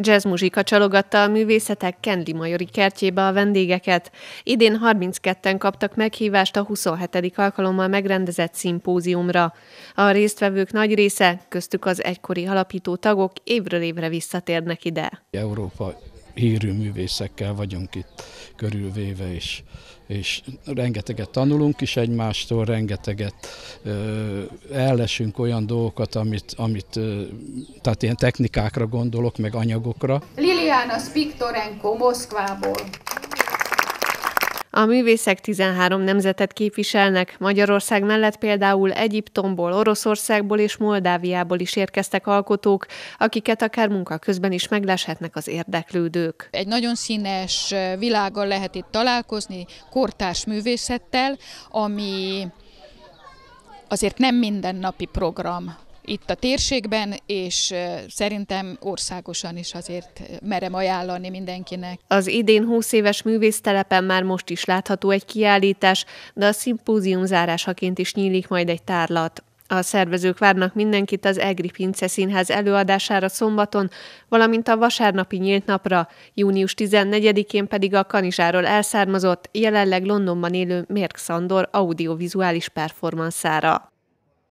Jazzmuzsika csalogatta a művészetek Kendli Majori kertjébe a vendégeket. Idén 32-en kaptak meghívást a 27. alkalommal megrendezett szimpóziumra. A résztvevők nagy része, köztük az egykori alapító tagok évről évre visszatérnek ide. Európa hírű művészekkel vagyunk itt körülvéve, és, és rengeteget tanulunk is egymástól, rengeteget ö, ellesünk olyan dolgokat, amit, amit ö, tehát ilyen technikákra gondolok, meg anyagokra. Liliana Spiktorenko Moszkvából. A művészek 13 nemzetet képviselnek, Magyarország mellett például Egyiptomból, Oroszországból és Moldáviából is érkeztek alkotók, akiket akár munka közben is megleshetnek az érdeklődők. Egy nagyon színes eh, világgal lehet itt találkozni, kortárs művészettel, ami azért nem mindennapi program itt a térségben, és szerintem országosan is azért merem ajánlani mindenkinek. Az idén 20 éves művésztelepen már most is látható egy kiállítás, de a szimpózium zárásaként is nyílik majd egy tárlat. A szervezők várnak mindenkit az Egri Pince Színház előadására szombaton, valamint a vasárnapi nyílt napra, június 14-én pedig a Kanizsáról elszármazott, jelenleg Londonban élő Mérk Szandor audiovizuális performanszára.